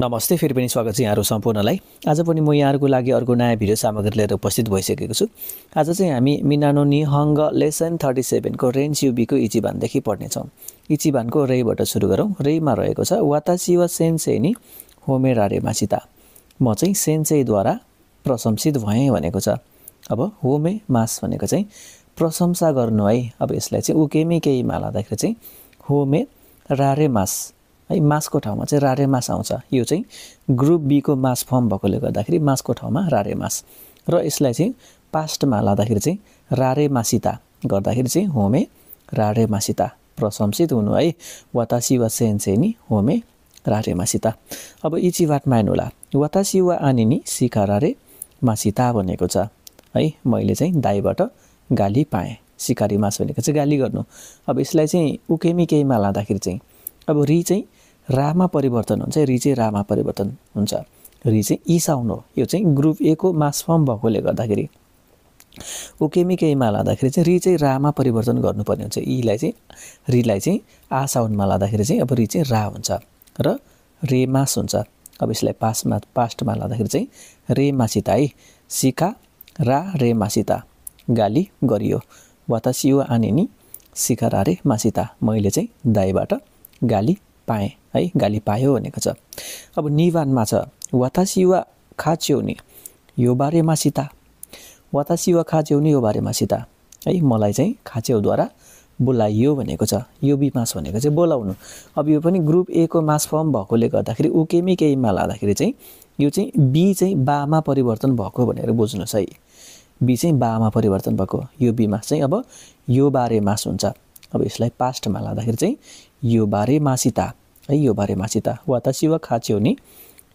नमस्ते फेरि पनि स्वागत छ यहाँहरू सम्पूर्णलाई आज पनि म यहाँहरूको लागि अर्को नयाँ भिडियो सामग्री लिएर उपस्थित भइसकेको छु आज चाहिँ हामी मिनानो निहङ्ग लेसन थर्टी सेभेनको रेन्ज युबीको इचिबानदेखि पढ्नेछौँ इचिबानको रेबाट सुरु गरौँ रेमा रहेको छ वातासिवा सेन्से नि होमेरारे मासिता म चाहिँ सेन्सेद्वारा प्रशंसित भएँ भनेको छ अब होमे मास भनेको चाहिँ प्रशंसा गर्नु है अब यसलाई चाहिँ केमी केहीमा लाँदाखेरि चाहिँ होमे रारे मास है मासको ठाउँमा चाहिँ रारे मास आउँछ यो चाहिँ ग्रुप बीको मास फर्म भएकोले गर्दाखेरि मासको ठाउँमा रारे मास र यसलाई चाहिँ पास्टमा लाँदाखेरि चाहिँ रारे मासिता गर्दाखेरि चाहिँ होमे रारे मासिता प्रशंसित हुनु है वतासी वा सेनसेनी होमे रारे मासिता अब इची वाट होला वतासी वा आनिनी सिका रारे मासिता भनेको छ है मैले चाहिँ दाईबाट गाली पाएँ सिकारी मास भनेको चाहिँ गाली गर्नु अब यसलाई चाहिँ उकेमी केहीमा लाँदाखेरि चाहिँ अब रि चाहिँ रामा परिवर्तन हुन्छ रि चाहिँ रामा परिवर्तन हुन्छ रि चाहिँ इ साउन्ड हो यो चाहिँ ग्रुप ए को मास फर्म भएकोले गर्दाखेरि ओकेमी केहीमा लाँदाखेरि चाहिँ रि चाहिँ रामा परिवर्तन गर्नुपर्ने हुन्छ ईलाई चाहिँ रिलाई चाहिँ आ साउन्डमा लाँदाखेरि चाहिँ अब रि चाहिँ रा हुन्छ र रे मास हुन्छ अब यसलाई पासमा पास्टमा लाँदाखेरि चाहिँ रे मासिता है सिका रा रे मासिता गाली गरियो वातासियो आने नि सिका रा रे मासिता मैले चाहिँ दाईबाट गाली पाएँ है गाली पायो भनेको छ अब निवानमा छ वातासिवा नि यो बारेमा सीता वातासिवा नि यो बारेमा सीता है मलाई चाहिँ खाच्यौद्वारा बोलाइयो भनेको छ यो बिमास भनेको चाहिँ बोलाउनु अब यो पनि ग्रुप ए को मास फर्म भएकोले गर्दाखेरि ऊ केमी केहीमा लाँदाखेरि चाहिँ यो चाहिँ बी चाहिँ बामा परिवर्तन भएको भनेर बुझ्नुहोस् है बी चाहिँ बामा परिवर्तन भएको यो बिमास चाहिँ अब यो बारे मास हुन्छ अब यसलाई पास्टमा लाँदाखेरि चाहिँ यो बारे मासिता है यो बारे मासिता वा खाच्यो नि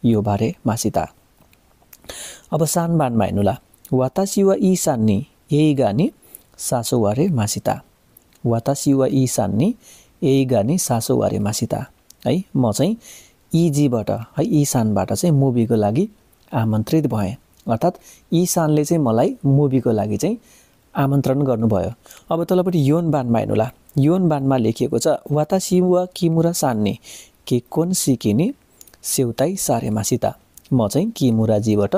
यो बारे मासिता अब सान सानबानमा हेर्नुहोला वातासिवा यी सान्नी यही गानी वारे मासिता वातासिवा यी सान्नी यही गानी वारे मासिता है म चाहिँ इजीबाट है इसानबाट चाहिँ मुभीको लागि आमन्त्रित भएँ अर्थात् इसानले चाहिँ मलाई मुभीको लागि चाहिँ आमन्त्रण गर्नुभयो अब तलपट्टि योनबानमा हेर्नुला बानमा लेखिएको छ वातासी वा किमुरा सान्ने के कोन सिकिने सेउताई सारेमासिता म चाहिँ किमुराजीबाट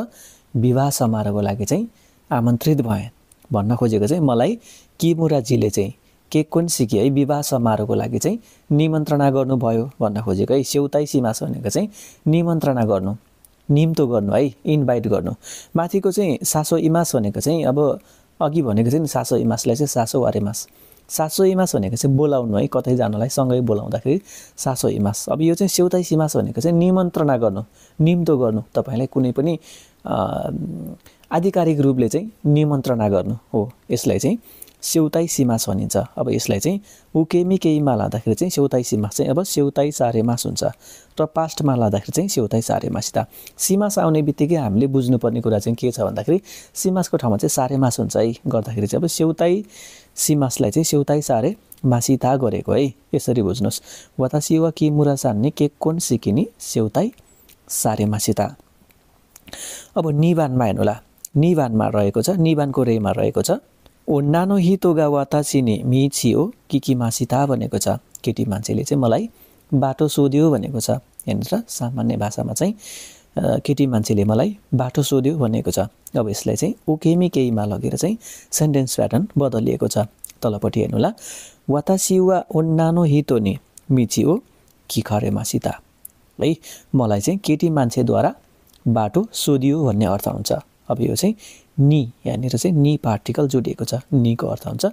विवाह समारोहको लागि चाहिँ आमन्त्रित भएँ भन्न खोजेको चाहिँ मलाई किमुराजीले चाहिँ के कोन सिके है विवाह समारोहको लागि चाहिँ निमन्त्रणा गर्नुभयो भन्न खोजेको है सेउताई सीमास भनेको चाहिँ निमन्त्रणा गर्नु निम्तो गर्नु है इन्भाइट गर्नु माथिको चाहिँ सासो इमास भनेको चाहिँ अब अघि भनेको चाहिँ सासो इमासलाई चाहिँ सासो वारेमास सासो भनेको चाहिँ बोलाउनु है कतै जानलाई सँगै बोलाउँदाखेरि सासो अब यो चाहिँ सेउताइ सिमास भनेको चाहिँ निमन्त्रणा गर्नु निम्तो गर्नु तपाईँलाई कुनै पनि आधिकारिक रूपले चाहिँ निमन्त्रणा गर्नु हो यसलाई चाहिँ सेउताइ सिमास भनिन्छ अब यसलाई चाहिँ उकेमी केहीमा लाँदाखेरि चाहिँ सेउताइ सिमास चाहिँ अब सेउताइ सारेमास हुन्छ र पास्टमा लाँदाखेरि चाहिँ सेउताइ त सिमास आउने बित्तिकै हामीले बुझ्नुपर्ने कुरा चाहिँ के छ भन्दाखेरि सिमासको ठाउँमा चाहिँ सारेमास हुन्छ है गर्दाखेरि चाहिँ अब सेउताई सिमासलाई चाहिँ सेउताई सारे मासिता गरेको है यसरी बुझ्नुहोस् वातासी वा कि मुरा सान्ने के कोन सिकिनी सेउताई सारे मासिता अब निबानमा हेर्नुहोला निबानमा रहेको छ निबानको रेमा रहेको छ ओ नानो हितोगा वातासिनी मिछि हो कि मासिता भनेको छ केटी मान्छेले चाहिँ मलाई बाटो सोध्यो भनेको छ यहाँनिर सामान्य भाषामा चाहिँ केटी मान्छेले मलाई बाटो सोध्यो भनेको छ अब यसलाई चाहिँ ओकेमी केहीमा लगेर चाहिँ सेन्टेन्स प्याटर्न बदलिएको छ तलपट्टि हेर्नु होला वातासी वा ओन्नानो हितो नि मिची ओ कि खरेमा सीता है मलाई चाहिँ केटी मान्छेद्वारा बाटो सोधियो भन्ने अर्थ हुन्छ अब यो चाहिँ नि यहाँनिर चाहिँ नि पार्टिकल जोडिएको छ निको अर्थ हुन्छ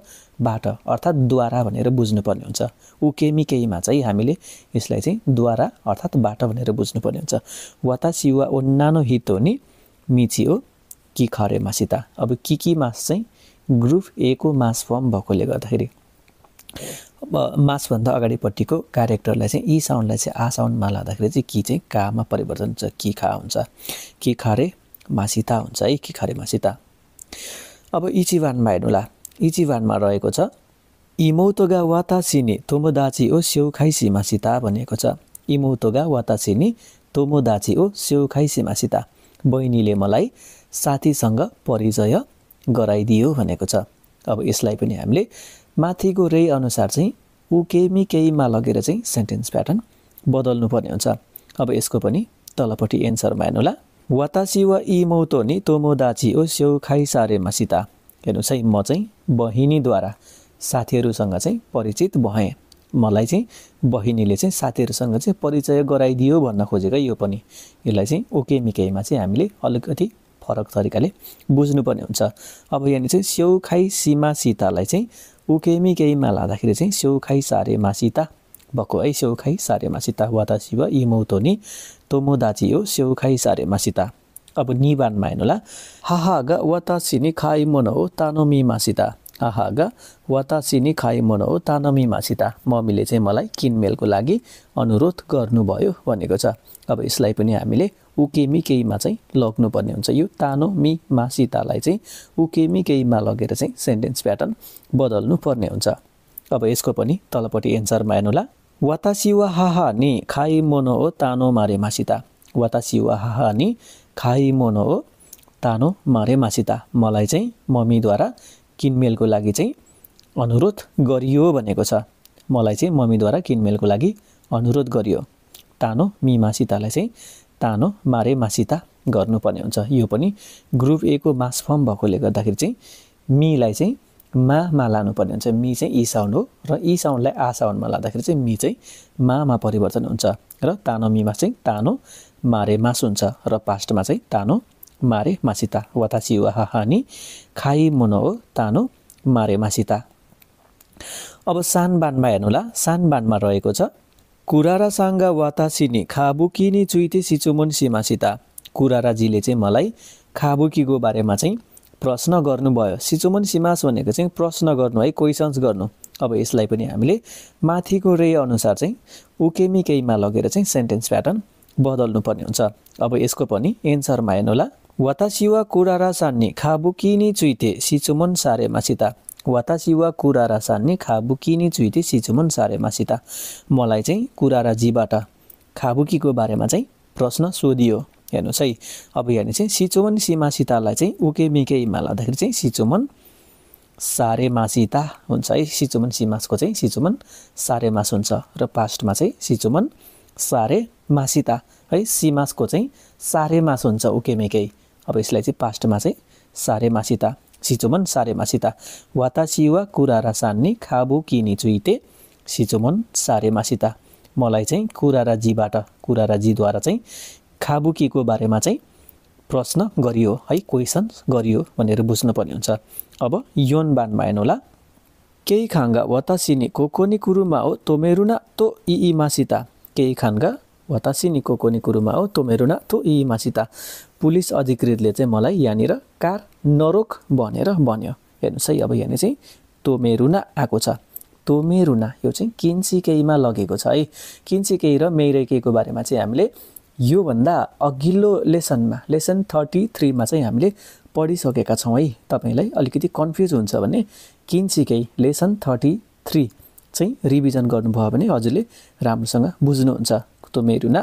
बाट अर्थात् द्वारा भनेर बुझ्नुपर्ने हुन्छ ऊ केमी केहीमा चाहिँ हामीले यसलाई चाहिँ द्वारा अर्थात् बाट भनेर बुझ्नुपर्ने हुन्छ वाता सिवा ओ नानो हितो नि मिची हो कि खरे मासिता अब कि कि मास चाहिँ ग्रुप ए को मास फर्म भएकोले गर्दाखेरि अब मासभन्दा अगाडिपट्टिको क्यारेक्टरलाई चाहिँ यी साउन्डलाई चाहिँ आ साउन्डमा लाँदाखेरि चाहिँ कि चाहिँ कामा परिवर्तन हुन्छ कि खा हुन्छ कि खरे मासिता हुन्छ है कि खरे मासिता अब इचिवानमा हेर्नुला इचिवानमा रहेको छ इमौतोगा वातासिनी तोमोदाची ओ खाइसी मासिता भनेको छ इमौतोगा वातासिनी तोमोदाची ओ खाइसी मासिता बहिनीले मलाई साथीसँग परिचय गराइदियो भनेको छ अब यसलाई पनि हामीले माथिको रे अनुसार चाहिँ ऊ केही केहीमा लगेर चाहिँ सेन्टेन्स प्याटर्न बदल्नुपर्ने हुन्छ अब यसको पनि तलपट्टि एन्सरमा हेर्नुहोला वातासी वा इमौतो नि दाची ओ स्याउ खाइसारेमा सीता हेर्नुहोस् है म चाहिँ बहिनीद्वारा साथीहरूसँग चाहिँ परिचित भएँ मलाई चाहिँ बहिनीले चाहिँ साथीहरूसँग चाहिँ परिचय गराइदियो भन्न खोजेको यो पनि यसलाई चाहिँ ओके मिकेमा चाहिँ हामीले अलिकति फरक तरिकाले बुझ्नुपर्ने हुन्छ अब यहाँनिर चाहिँ स्याउ खाइ सीमा सीतालाई चाहिँ उकेमी केहीमा लाँदाखेरि चाहिँ स्याउ खाइ सारेमा सीता भएको है स्याउ बको सारेमा सारेमासिता वाता शिव इमौतोनी तोमोदाचियो सारेमा सीता अब निबानमा हाहा ग वातासिनी खाइ मनो तानोमी मासिता ग वातासिनी खाइ तानो तानोमी मासिता मम्मीले चाहिँ मलाई किनमेलको लागि अनुरोध गर्नुभयो भनेको छ अब यसलाई पनि हामीले उकेमी केहीमा चाहिँ लग्नुपर्ने हुन्छ यो तानो मि सीतालाई चाहिँ उकेमी केहीमा लगेर चाहिँ सेन्टेन्स प्याटर्न बदल्नु पर्ने हुन्छ अब यसको पनि तलपट्टि एन्सरमा हेर्नुहोला 私は母に買い物を頼まれました。私は母に買い物を頼まれました。मलाई चाहिँ मम्मीद्वारा किनमेलको लागि चाहिँ अनुरोध गरियो भनेको छ मलाई चाहिँ मम्मीद्वारा किनमेलको लागि अनुरोध गरियो तानो मिमासितालाई चाहिँ तानो मारे मासिता गर्नुपर्ने हुन्छ यो पनि ग्रुप एको मास फर्म भएकोले गर्दाखेरि चाहिँ मीलाई चाहिँ मामा लानुपर्ने हुन्छ मि चाहिँ ई साउन्ड हो र ई साउन्डलाई आ साउन्डमा लाँदाखेरि चाहिँ मि चाहिँ मामा परिवर्तन हुन्छ र तानो मिमा चाहिँ तानो मारे मासु हुन्छ र पास्टमा चाहिँ तानो मारे मासिता वातासी वाहा हानी खाइ मुनो हो तानो मारे मासिता अब सान बानमा हेर्नुहोला बानमा रहेको छ कुरारासँग वातासिनी खाबुकिनी चुइते सिचुमुन सिमासिता कुराराजीले चाहिँ मलाई खाबुकीको बारेमा चाहिँ प्रश्न गर्नुभयो सिचुमन सिमास भनेको चाहिँ प्रश्न गर्नु है क्वेसन्स गर्नु अब यसलाई पनि हामीले माथिको रे अनुसार चाहिँ उकेमी केहीमा लगेर चाहिँ सेन्टेन्स प्याटर्न बदल्नुपर्ने हुन्छ अब यसको पनि एन्सरमा हेर्नुहोला वातासिवा कुरारा सान्ने खाबुकिनी चुइते सिचुमन सिता वातासिवा कुरारा सान्ने खाबुकिनी चुइते सिचुमन सारेमासिता मलाई चाहिँ कुराराजीबाट खाबुकीको बारेमा चाहिँ प्रश्न सोधियो हेर्नुहोस् है अब हेर्ने चाहिँ सिचोमन सीमा सीतालाई चाहिँ उके मिकेमा लाँदाखेरि चाहिँ सिचोमन सारे मासिता हुन्छ है सिचोमन सिमासको चाहिँ सिचोमन सारे मास हुन्छ र पास्टमा चाहिँ सिचोमन सारे मासिता है सिमासको चाहिँ सारे मास हुन्छ उकेमेकै अब यसलाई चाहिँ पास्टमा चाहिँ सारे मासिता सिचोमन सारे मासिता वाता सिवा कुरा र सान्नी खाबु किनी चुइते सिचोमन सारे मासिता मलाई चाहिँ कुरा र जीबाट कुरा र जीद्वारा चाहिँ खाबुकीको बारेमा चाहिँ प्रश्न गरियो है क्वेसन गरियो भनेर बुझ्नुपर्ने हुन्छ अब बान बानमा होला केही खाङ्गा वतासिनीको कोनी कुरुमा हो तोमेरुना तो यी मासिता केही खाङ्गा वतासिनीको कोनी कुरुमा हो तोमेरुना तो यी मासिता पुलिस अधिकृतले चाहिँ मलाई यहाँनिर कार नरोक भनेर भन्यो हेर्नुहोस् है अब यहाँनिर चाहिँ तोमेरुना आएको छ तोमेरुना यो चाहिँ किन्सिकेईमा लगेको छ है किन्सिकेई र मेरेकेको बारेमा चाहिँ हामीले योभन्दा अघिल्लो लेसनमा लेसन थर्टी थ्रीमा चाहिँ हामीले पढिसकेका छौँ है तपाईँलाई अलिकति कन्फ्युज हुन्छ भने किन्सीकै लेसन थर्टी थ्री चाहिँ रिभिजन गर्नुभयो भने हजुरले राम्रोसँग बुझ्नुहुन्छ तो मेरुना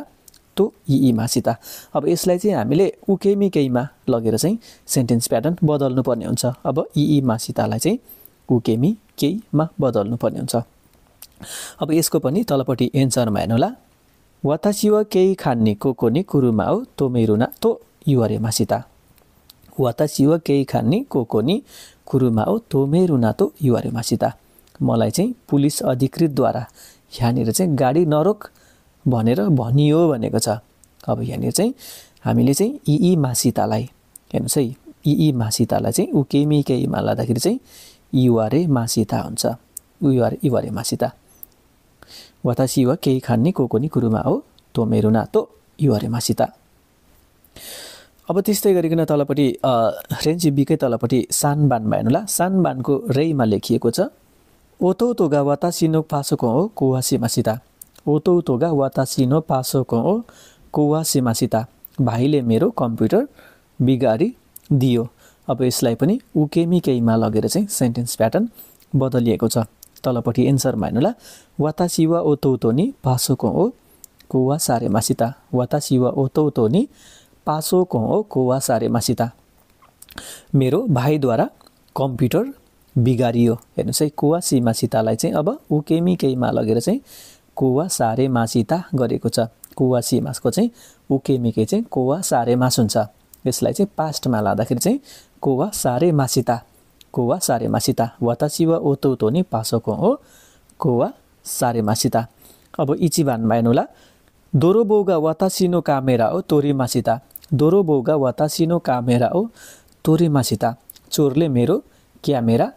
तो यी मासिता अब यसलाई चाहिँ हामीले उकेमी केहीमा लगेर चाहिँ सेन्टेन्स प्याटर्न बदल्नुपर्ने हुन्छ अब मासितालाई चाहिँ उकेमी केहीमा बदल्नुपर्ने हुन्छ अब यसको पनि तलपट्टि एन्सरमा हेर्नुहोला वाता वा केही खान्ने को को नि कुरुमा तो मेरो ना तो युआरे मासिता वा केही खान्ने को को नि कुरुमा तो मेरो ना तो युआरे मासिता मलाई चाहिँ पुलिस अधिकृतद्वारा यहाँनिर चाहिँ गाडी नरोक भनेर भनियो भनेको छ अब यहाँनिर चाहिँ हामीले चाहिँ इई मासितालाई हेर्नुहोस् है इई मासितालाई चाहिँ उकेमी केही मी केहीमा लाँदाखेरि चाहिँ युआरे मासिता हुन्छ उ युआरे युवरे मासिता केही खान्ने हो तँ मेरो नातो अब त्यस्तै गरिकन तलपट्टि रेन्जिबीकै तलपट्टि सानबान भयो होला सानबानको रेमा लेखिएको छ ओतो तोगा वातासिनो पासोको हो कोवासीमासिता ओतो तोगा वातासिनो पासोको हो कोवासीमासिता भाइले मेरो कम्प्युटर बिगारी दियो अब यसलाई पनि उकेमी केहीमा लगेर चाहिँ सेन्टेन्स प्याटर्न बदलिएको छ तलपट्टि एन्सरमा हेर्नु ल वातासी वा नि पासोको ओ कोवा सारे मासिता वातासी वा ओतौतो नि पासोको ओ कोवा सारे मासिता मेरो भाइद्वारा कम्प्युटर बिगारियो हेर्नुहोस् है कोवा सीमासितालाई चाहिँ अब उकेमी केहीमा लगेर चाहिँ कोवा सारे मासिता गरेको छ कोवा सीमासको चाहिँ उकेमिके चाहिँ कोवा सारे मास हुन्छ यसलाई चाहिँ पास्टमा लाँदाखेरि चाहिँ कोवा सारे मासिता कोवा सारेमासिता वातासी वा ओतो नि पासोको हो कोवा सारेमासिता अब इचिबान माइनुला वाताशी वातासिनो कामेरा ओ तोरीमासिता वाताशी वातासिनो कामेरा ओ तोरीमासिता चोरले मेरो क्यामेरा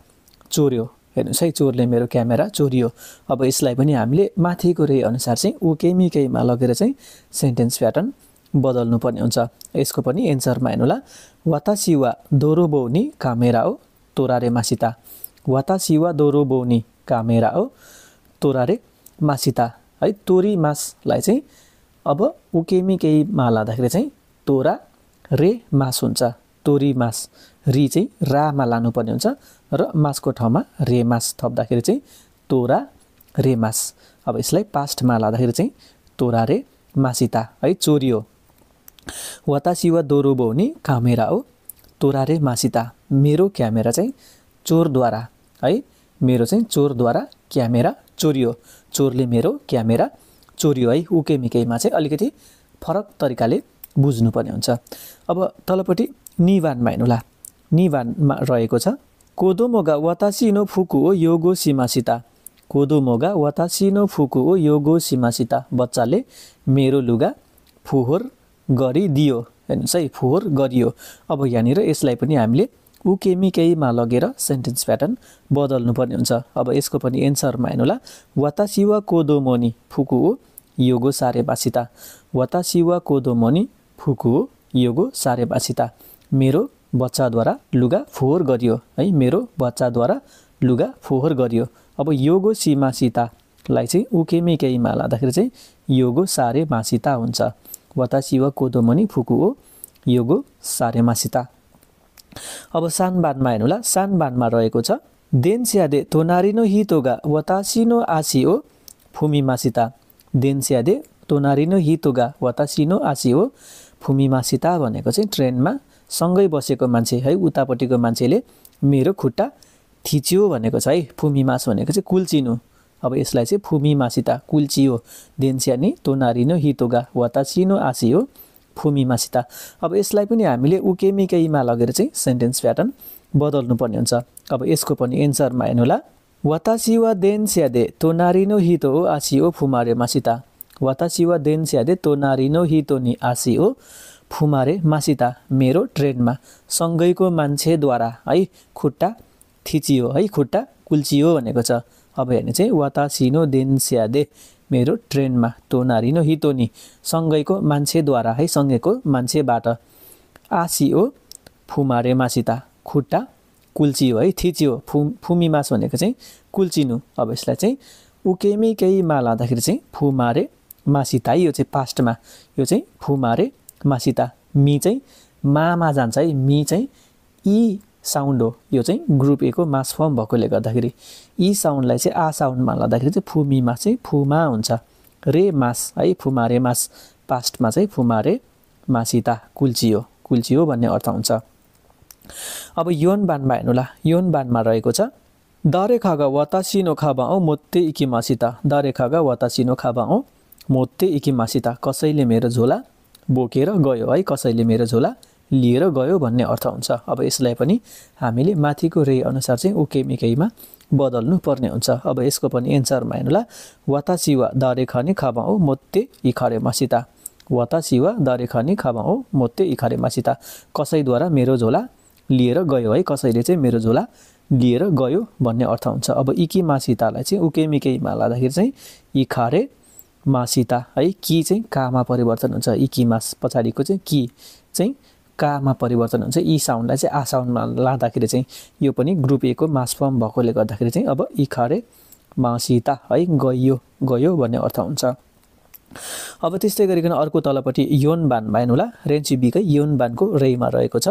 चोर्यो हेर्नुहोस् है चोरले मेरो क्यामेरा चोरियो अब यसलाई पनि हामीले माथिको रे अनुसार चाहिँ ऊ केही केहीमा लगेर चाहिँ सेन्टेन्स प्याटर्न बदल्नुपर्ने हुन्छ यसको पनि एन्सरमा हेर्नुहोला वातासी वा दोरोबो नि कामेरा हो torare मासिता वाता सिवा दोरो बोनी कामेरा हो तोरारे मासिता है तोरी मासलाई चाहिँ अब उकेमी केहीमा लाँदाखेरि चाहिँ तोरा रे मास हुन्छ तोरी मास री चाहिँ रामा लानुपर्ने हुन्छ र मासको ठाउँमा रे मास थप्दाखेरि चाहिँ तोरा रे मास अब यसलाई पास्टमा लाँदाखेरि चाहिँ तोरा रे मासिता है चोरी हो वातासिवा दोरोबो नि कामेरा हो तोरा रे मासिता मेरो क्यामेरा चाहिँ चोरद्वारा है मेरो चाहिँ चोरद्वारा क्यामेरा चोरियो चोरले मेरो क्यामेरा चोरियो है मिकेमा चाहिँ अलिकति फरक तरिकाले बुझ्नुपर्ने हुन्छ अब तलपट्टि निवानमा हेर्नु निवानमा रहेको छ कोदो मोगा वतासिनो फुकु ओ योगो सीमासिता मोगा वतासिनो फुकु ओ योगो सीमासिता बच्चाले मेरो लुगा फोहोर गरिदियो हेर्नुहोस् है फोहोर गरियो अब यहाँनिर यसलाई पनि हामीले ऊ केमी केहीमा लगेर सेन्टेन्स प्याटर्न बदल्नुपर्ने हुन्छ अब यसको पनि एन्सरमा होला वातासिवा कोदोमोनी फुकु योगो सारे बासिता वातासिवा कोदोमोनी फुकु योगो सारे बासिता मेरो बच्चाद्वारा लुगा फोहोर गरियो है मेरो बच्चाद्वारा लुगा फोहोर गरियो अब योगो सीमा सीतालाई चाहिँ उकेमी केहीमा लाँदाखेरि चाहिँ योगो सारे मासिता हुन्छ वातासिवा कोदोमोनी फुकु योगो सारे अब सान सानबानमा हेर्नु होला सान सानबानमा रहेको छ देन्स्यादे तोनारिनो हितोगा वतासिनो आसिओ फुमिमासिता देन्स्यादे तोनारिनो हितोगा वतासिनो आसिओ फुमिमासिता भनेको चाहिँ ट्रेनमा सँगै बसेको मान्छे है उतापट्टिको मान्छेले मेरो खुट्टा थिच्यो भनेको छ है फुमिमास भनेको चाहिँ कुल्चिनु अब यसलाई चाहिँ फुमिमासिता कुल्चियो देन्स्यानी तोनारिनो हितोगा वतासिनो हो फुमिमासित अब यसलाई पनि हामीले उकेमीकैमा लगेर चाहिँ सेन्टेन्स प्याटर्न बदल्नुपर्ने हुन्छ अब यसको पनि एन्सरमा होला वातासी वा देन स्यादे तो नारिनो हितो आसी ओ फुमारे मासिता वातासी वा देन स्यादे तो नारिनो हितो नि आसी ओ फुमारे मासिता मेरो ट्रेनमा सँगैको मान्छेद्वारा है खुट्टा थिचियो है खुट्टा कुल्चियो भनेको छ अब हेर्ने चाहिँ वातासिनो देन स्यादे मेरो ट्रेनमा तो नारी नारिनो हितोनी सँगैको मान्छेद्वारा है सँगैको मान्छेबाट आसियो फुमारे मासिता खुट्टा कुल्चियो है थिचियो फु मास भनेको चाहिँ कुल्चिनु अब यसलाई चाहिँ उकेमी केही मा लाँदाखेरि चाहिँ फुमारे मासिता यो चाहिँ पास्टमा यो चाहिँ फुमारे मासिता मि चाहिँ मामा जान्छ है मि चाहिँ यी साउन्ड हो यो चाहिँ ग्रुप एको मास फर्म भएकोले गर्दाखेरि यी साउन्डलाई चाहिँ आ साउन्डमा लाँदाखेरि चाहिँ फुमीमा चाहिँ फुमा हुन्छ रे मास है फुमा रे मास पास्टमा चाहिँ फुमा रे मासिता कुल्ची हो कुल्ची हो भन्ने अर्थ हुन्छ अब यौन बानमा ल यौन बानमा रहेको छ दरे खग वतासिनो खाबा औ मोत्ते इकी मासिता दरे खग वतासिनो खाबा औ मोत्ते इकी मासिता कसैले मेरो झोला बोकेर गयो है कसैले मेरो झोला लिएर गयो भन्ने अर्थ हुन्छ अब यसलाई पनि हामीले माथिको रे अनुसार चाहिँ उकेमिकेमा बदल्नु पर्ने हुन्छ अब यसको पनि एन्सरमा माइनुला वाता सिवा दरे खने खाबाओ मोत्ते इखरे मासिता वाता सिवा दारे खने खाबाओ मोत्ते इखरे मासिता कसैद्वारा मेरो झोला लिएर गयो है कसैले चाहिँ मेरो झोला लिएर गयो भन्ने अर्थ हुन्छ अब इकि मासितालाई चाहिँ उकेमिकेमा लाँदाखेरि चाहिँ इखारे मासिता है कि चाहिँ कामा परिवर्तन हुन्छ इकी मास पछाडिको चाहिँ कि चाहिँ कामा परिवर्तन हुन्छ यी साउन्डलाई चाहिँ आ साउन्डमा लाँदाखेरि चाहिँ यो पनि ग्रुप एको मास फर्म भएकोले गर्दाखेरि चाहिँ अब यी खरे मासिता है गयो गयो भन्ने अर्थ हुन्छ अब त्यस्तै गरिकन अर्को तलपट्टि यौन बान रेन्ची रेन्चिबीकै योन बानको रेमा रहेको छ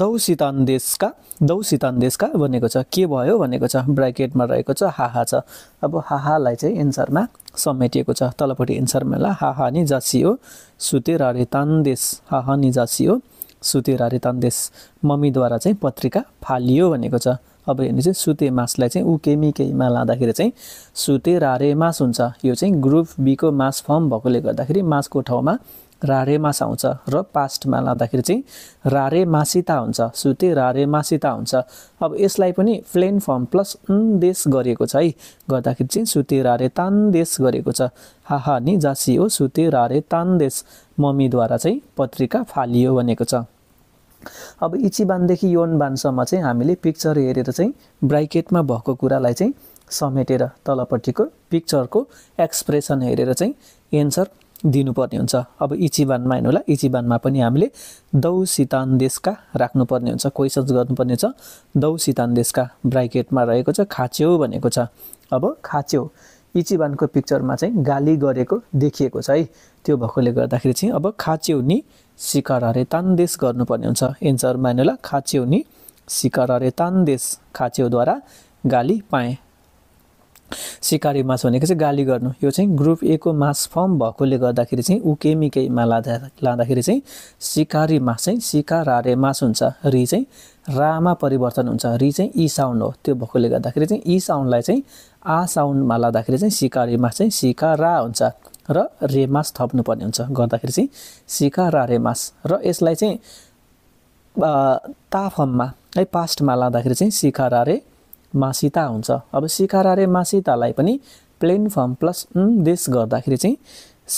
दौ सितान्देशका दौ सितान्देशका भनेको छ के भयो भनेको छ ब्राकेटमा रहेको छ हाहा छ अब हाहालाई चाहिँ एन्सरमा समेटिएको छ तलपट्टि एन्सरमा होला हाहा नि जासियो सुते रे तान्देश हाहा नि जासियो सुते रितान्देश मम्मीद्वारा चाहिँ पत्रिका फालियो भनेको छ अब हेर्नु चाहिँ सुते मासलाई चाहिँ ऊ केमी केहीमा लाँदाखेरि चाहिँ सुते रारे मास हुन्छ यो चाहिँ ग्रुप बीको मास फर्म भएकोले गर्दाखेरि मासको ठाउँमा रारे मास आउँछ र पास्टमा लाँदाखेरि चाहिँ रारे मासिता हुन्छ सुते रारे मासिता हुन्छ अब यसलाई पनि प्लेन फर्म प्लस देश गरिएको छ है गर्दाखेरि चाहिँ सुते रारे तान देश गरेको छ हाहा नि जासी हो सुते रारे तान देश मम्मीद्वारा चाहिँ पत्रिका फालियो भनेको छ अब इचिबानदेखि बानसम्म चाहिँ हामीले पिक्चर हेरेर चाहिँ ब्राइकेटमा भएको कुरालाई चाहिँ समेटेर तलपट्टिको पिक्चरको एक्सप्रेसन हेरेर चाहिँ एन्सर दिनुपर्ने हुन्छ अब इचिबानमा होइन होला इचिबानमा पनि हामीले दौ सितान्देशका राख्नुपर्ने हुन्छ क्वेसन्स गर्नुपर्ने छ दौ सितान्देशका ब्राइकेटमा रहेको छ खाच्यो भनेको छ अब खाच्यो इचिबानको पिक्चरमा चाहिँ गाली गरेको देखिएको छ है त्यो भएकोले गर्दाखेरि चाहिँ अब खाच्यौ नि सिकार हरे तान्देश गर्नुपर्ने हुन्छ एन्सरमा होइन होला खाच्यौ नि सिकार हरे तान्देश खाच्यौद्वारा गाली पाएँ सिकारी मास भनेको चाहिँ गाली गर्नु यो चाहिँ ग्रुप ए को मास फर्म भएकोले गर्दाखेरि चाहिँ उकेमिकेमा लाँदा लाँदाखेरि चाहिँ सिकारी मास चाहिँ सिका सिकारारे मास हुन्छ रि चाहिँ रामा परिवर्तन हुन्छ रि चाहिँ इ साउन्ड हो त्यो भएकोले गर्दाखेरि चाहिँ इ साउन्डलाई चाहिँ आ साउन्डमा लाँदाखेरि चाहिँ सिकारी मास चाहिँ सिका रा हुन्छ र रे मास थप्नुपर्ने हुन्छ गर्दाखेरि चाहिँ सिकारा मास र यसलाई चाहिँ ता फर्ममा है पास्टमा लाँदाखेरि चाहिँ सिकारा रे मासिता हुन्छ अब सिकारारे मासितालाई पनि प्लेन फर्म प्लस देश गर्दाखेरि चाहिँ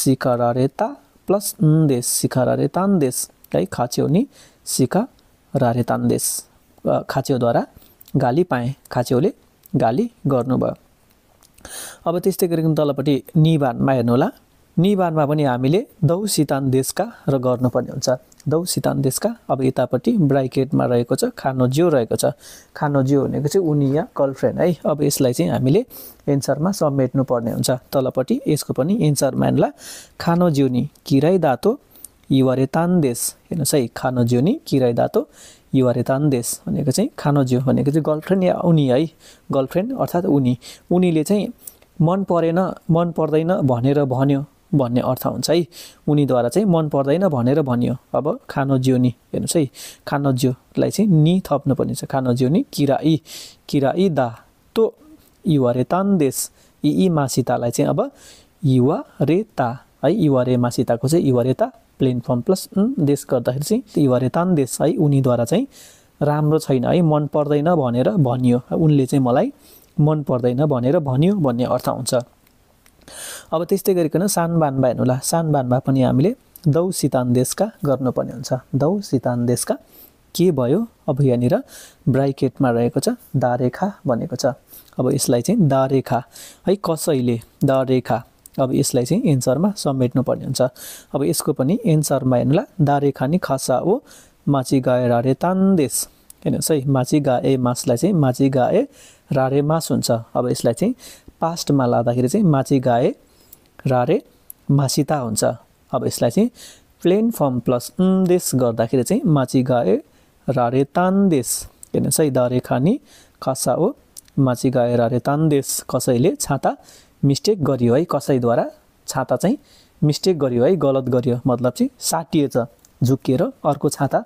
सिकारेता प्लस देश सिखरारे तान्देश है खाच्यो नि सिका रारे तान्देश खाच्योद्वारा गाली पाएँ खाच्योले गाली गर्नुभयो अब त्यस्तै गरिकन तलपट्टि निबानमा हेर्नुहोला निवारमा पनि हामीले दौ सितान देशका र गर्नुपर्ने हुन्छ दौ सितान देशका अब यतापट्टि ब्राइकेटमा रहेको छ खानो जिउ रहेको छ खानो जिउ भनेको चाहिँ उनी या गर्लफ्रेन्ड है अब यसलाई चाहिँ हामीले एन्सरमा समेट्नु पर्ने हुन्छ तलपट्टि यसको पनि एन्सर एन्सरमा खानो खानोजियोनी किराई दातो युवारे तान्देश हेर्नुहोस् है खानो खानोजियोनी किराई दातो तान तान्देश भनेको चाहिँ खानो जिउ भनेको चाहिँ गर्लफ्रेन्ड या उनी है गर्लफ्रेन्ड अर्थात् उनी उनीले चाहिँ मन परेन मन पर्दैन भनेर भन्यो भन्ने अर्थ हुन्छ है उनीद्वारा चाहिँ मन पर्दैन भनेर भनियो अब खानो खानोज्योनी हेर्नुहोस् है खानोज्योलाई चाहिँ नि थप्नुपर्ने छ खानोज्योनी किराई किराई दा तो युवा रे देश यी यी मासितालाई चाहिँ अब युवा रे ता है युवा रे मासिताको चाहिँ युवा रे ता प्लेन फर्म प्लस देश गर्दाखेरि चाहिँ युवा रे देश है उनीद्वारा चाहिँ राम्रो छैन है मन पर्दैन भनेर भनियो उनले चाहिँ मलाई मन पर्दैन भनेर भन्यो भन्ने अर्थ हुन्छ अब त्यस्तै गरिकन सान बानबा हेर्नुहोला सान पनि हामीले दौ सितान्देशका गर्नुपर्ने हुन्छ दौ सितान्देशका के भयो अब यहाँनिर ब्राइकेटमा रहेको छ दारेखा भनेको छ अब यसलाई चाहिँ दारेखा है कसैले दारेखा अब यसलाई चाहिँ एन्सरमा समेट्नुपर्ने हुन्छ अब यसको पनि एन्सरमा हेर्नुहोला दारेखा नि खसा हो माची गाए रारे तान्देश हेर्नुहोस् है माची गाए मासलाई चाहिँ माची गाए रारे मास हुन्छ अब यसलाई चाहिँ पास्टमा लाँदाखेरि चाहिँ माची गाए रारे मासिता हुन्छ अब यसलाई चाहिँ प्लेन फर्म प्लस उन्देश गर्दाखेरि चाहिँ माची गाए रारे तान्देश हेर्नु है दरे खानी कसा हो माची गाए अरे तान्देश कसैले छाता मिस्टेक गरियो है कसैद्वारा छाता चाहिँ मिस्टेक गरियो है गलत गरियो मतलब चाहिँ साटिएछ झुक्किएर अर्को छाता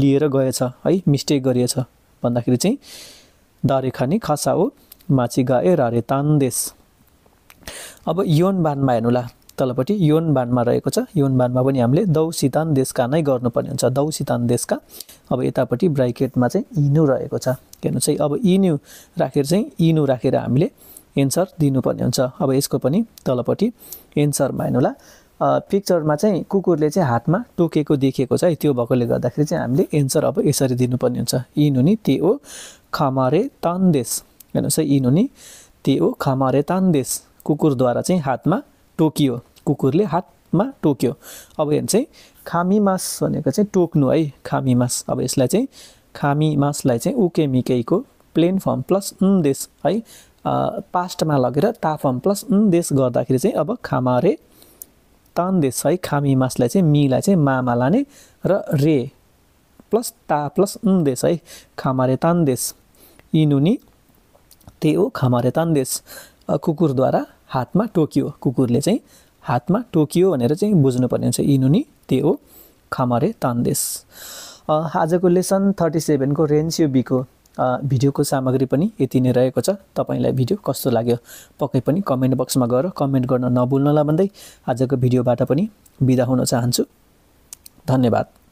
लिएर गएछ है मिस्टेक गरिएछ भन्दाखेरि चाहिँ दरे खानी खसा हो 間違えられたんです。अब योन बानमा हेर्नुहोला तलपट्टि योन बानमा रहेको छ यौन बानमा पनि हामीले दौ सितान देशका नै गर्नुपर्ने हुन्छ दौ सितान देशका अब यतापट्टि ब्राइकेटमा चाहिँ इनु रहेको छ हेर्नु चाहिँ अब इनु राखेर चाहिँ इनु राखेर हामीले एन्सर दिनुपर्ने हुन्छ अब यसको पनि तलपट्टि एन्सरमा हेर्नुहोला पिक्चरमा चाहिँ कुकुरले चाहिँ हातमा टोकेको देखेको छ है त्यो भएकोले गर्दाखेरि चाहिँ हामीले एन्सर अब यसरी दिनुपर्ने हुन्छ इनु नि त्यो हो खमारे तान्देश हेर्नुहोस् है इन त्यो त्यही हो खामारे तान्देस कुकुरद्वारा चाहिँ हातमा टोकियो कुकुरले हातमा टोक्यो अब हेर्नु चाहिँ खामी मास भनेको चाहिँ टोक्नु है खामी मास अब यसलाई चाहिँ खामी मासलाई चाहिँ मिकेको प्लेन फर्म प्लस उन्देश है पास्टमा लगेर ता फर्म प्लस उन्देश गर्दाखेरि चाहिँ अब खामारे तान्देश है खामी मासलाई चाहिँ मिलाई चाहिँ मामा लाने र रे प्लस ता प्लस उन्देश है खामारे तान्देश इनुनी त्यही हो खमारे तान्देस कुकुरद्वारा हातमा टोकियो कुकुरले चाहिँ हातमा टोकियो भनेर चाहिँ बुझ्नुपर्ने हुन्छ इनुनी त्यही हो खमरे तान्देस आजको लेसन थर्टी सेभेनको रेन्सियो बीको भिडियोको सामग्री पनि यति नै रहेको छ तपाईँलाई भिडियो कस्तो लाग्यो पक्कै पनि कमेन्ट बक्समा गएर कमेन्ट गर्न नभुल्नुहोला भन्दै आजको भिडियोबाट पनि बिदा हुन चाहन्छु धन्यवाद